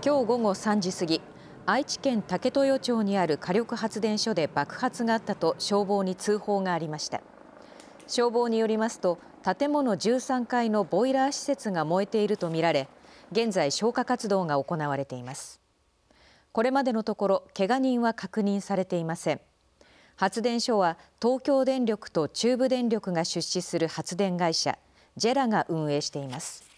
今日午後3時過ぎ愛知県武豊町にある火力発電所で爆発があったと消防に通報がありました消防によりますと建物13階のボイラー施設が燃えているとみられ現在消火活動が行われていますこれまでのところけが人は確認されていません発電所は東京電力と中部電力が出資する発電会社ジェラが運営しています